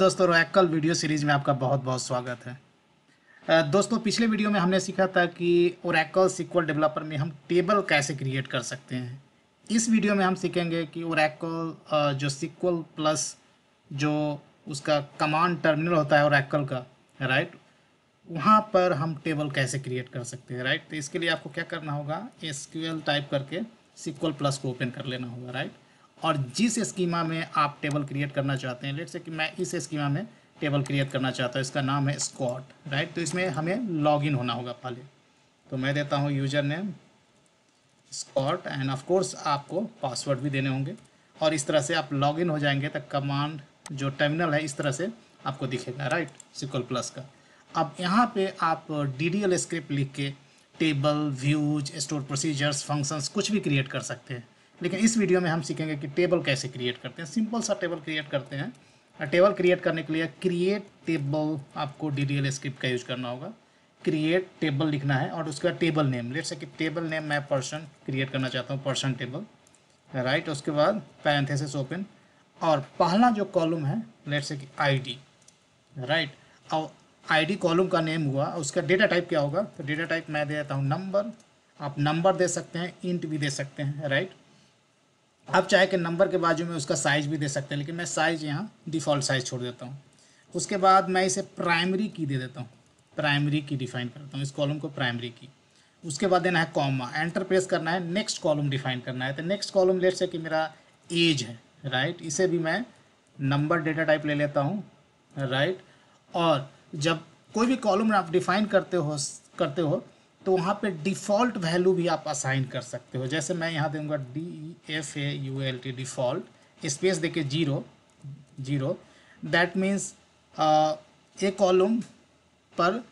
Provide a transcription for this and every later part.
दोस्तों रोएक्कल video series में आपका बहुत बहुत स्वागत है दोस्तों पिछले वीडियो में हमने सीखा था कि ओरेकल सिक्वल डेवलपर में हम टेबल कैसे क्रिएट कर सकते हैं इस वीडियो में हम सीखेंगे कि ओरेकल जो सिक्वल प्लस जो उसका कमांड टर्मिनल होता है ओरेकल का राइट वहाँ पर हम टेबल कैसे क्रिएट कर सकते हैं राइट तो इसके लिए आपको क्या करना होगा एस टाइप करके सिक्वल प्लस को ओपन कर लेना होगा राइट और जिस स्कीमा में आप टेबल क्रिएट करना चाहते हैं लेट से कि मैं इस स्कीमा में टेबल क्रिएट करना चाहता हूँ इसका नाम है स्कॉट राइट तो इसमें हमें लॉगिन होना होगा पहले तो मैं देता हूँ user name Scott and of course आपको पासवर्ड भी देने होंगे और इस तरह से आप लॉगिन हो जाएंगे तो कमांड जो टर्मिनल है इस तरह से आपको दिखेगा राइट सिक्वल प्लस का अब यहाँ पे आप डी डी एल स्क्रिप्ट लिख के table views store procedures functions कुछ भी क्रिएट कर सकते हैं लेकिन इस वीडियो में हम सीखेंगे कि टेबल कैसे क्रिएट करते हैं सिंपल सा टेबल क्रिएट करते हैं और टेबल क्रिएट करने के लिए क्रिएट टेबल आपको डी स्क्रिप्ट का यूज करना होगा क्रिएट टेबल लिखना है और उसका टेबल नेम लेट से कि टेबल नेम मैं पर्सन क्रिएट करना चाहता हूँ पर्सन टेबल राइट उसके बाद पैंथेसिस ओपन और पहला जो कॉलम है लेट से कि आईडी राइट और आईडी कॉलम का नेम हुआ उसका डेटा टाइप क्या होगा तो डेटा टाइप मैं दे देता हूँ नंबर आप नंबर दे सकते हैं इंट भी दे सकते हैं राइट आप चाहे कि नंबर के बाजू में उसका साइज भी दे सकते हैं लेकिन मैं साइज यहाँ डिफ़ॉल्ट साइज छोड़ देता हूँ उसके बाद मैं इसे प्राइमरी की दे देता हूँ प्राइमरी की डिफाइन करता हूँ इस कॉलम को प्राइमरी की उसके बाद देना है कॉमा एंटर प्रेस करना है नेक्स्ट कॉलम डिफाइन करना है तो नेक्स्ट कॉलम लेट से कि मेरा एज है राइट इसे भी मैं नंबर डेटा टाइप ले लेता हूँ राइट और जब कोई भी कॉलम आप डिफाइन करते हो करते हो तो वहाँ पे डिफ़ॉल्ट वैल्यू भी आप असाइन कर सकते हो जैसे मैं यहाँ दूंगा D F A U L T default space दे के zero zero that means a column पर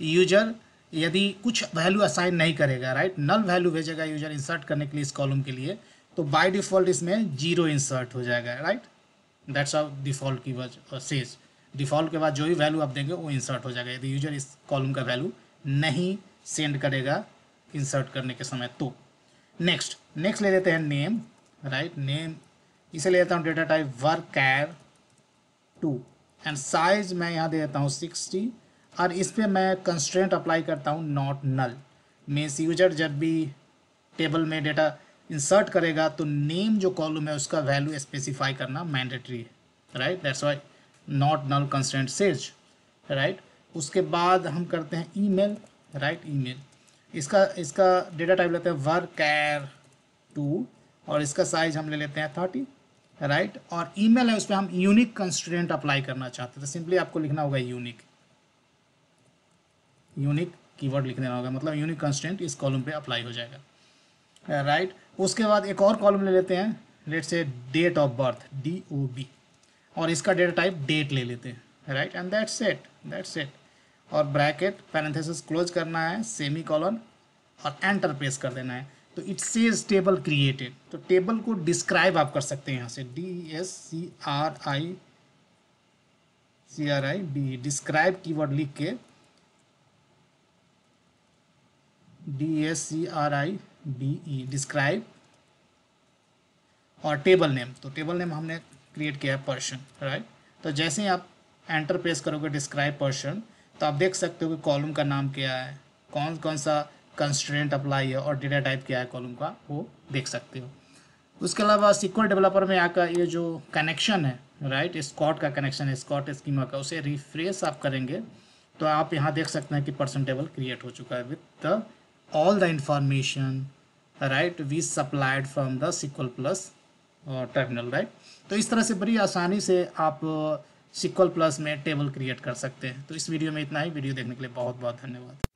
यूजर यदि कुछ वैल्यू असाइन नहीं करेगा राइट नल वैल्यू भेजेगा यूजर इंसर्ट करने के लिए इस कॉलम के लिए तो बाय डिफ़ॉल्ट इसमें जीरो इंसर्ट हो जाएगा राइट दैट्स ऑफ डिफ़ॉल्ट की वजह सेज डिफ़ॉल्ट के बाद जो भी वैल्यू आप देंगे वो इंसर्ट हो जाएगा यदि यूजर इस कॉलम का वैल्यू नहीं सेंड करेगा इंसर्ट करने के समय तो नेक्स्ट नेक्स्ट ले लेते हैं नेम राइट नेम इसे ले लेता हूँ data type varchar two and size मैं यहाँ दे देता हूँ सिक्सटी और इस पर मैं कंस्ट्रेंट अप्लाई करता हूँ नॉट नल मीन्स यूजर जब भी टेबल में डेटा इंसर्ट करेगा तो नेम जो कॉलम है उसका वैल्यू स्पेसिफाई करना मैंडेटरी है right that's why not null constant says right उसके बाद हम करते हैं ईमेल राइट ईमेल इसका इसका डेटा टाइप लेते हैं वर कैर टू और इसका साइज हम ले लेते हैं थर्टी राइट right? और ईमेल है उस पर हम यूनिक कंस्टेंट अप्लाई करना चाहते हैं तो सिंपली आपको लिखना होगा यूनिक यूनिक कीवर्ड लिखने होगा मतलब यूनिक कंस्टेंट इस कॉलम पे अप्लाई हो जाएगा राइट right? उसके बाद एक और कॉलम ले लेते हैं let's say date of birth D O B और इसका डेटा टाइप डेट ले लेते हैं right and that's it that's it और ब्रैकेट पैरेंथेसिस क्लोज करना है सेमी कॉलन और एंटर प्रेस कर देना है तो इट सेज टेबल क्रिएटेड तो टेबल को डिस्क्राइब आप कर सकते हैं यहाँ से D S C R I C R I D describe word लिख के डी एस सी आर आई बी ई डिस्क्राइब और टेबल नेम तो टेबल नेम हमने क्रिएट किया है पर्सन राइट तो जैसे ही आप एंटर प्रेस करोगे डिस्क्राइब पर्सन तो आप देख सकते हो कि कॉलम का नाम क्या है कौन कौन सा कंस्ट्रेंट अप्लाई है और डेटा टाइप क्या है कॉलम का वो देख सकते हो उसके अलावा सिक्वल डेवलपर में आकर ये जो कनेक्शन है राइट स्कॉट का कनेक्शन है स्कॉट स्कीमा का उसे रिफ्रेश आप करेंगे तो आप यहाँ देख सकते हैं कि पर्सन टेबल क्रिएट हो चुका है with the all the information right we supplied from the SQL plus terminal right तो इस तरह से बड़ी आसानी से आप सिक्वल प्लस में टेबल क्रिएट कर सकते हैं तो इस वीडियो में इतना ही वीडियो देखने के लिए बहुत बहुत धन्यवाद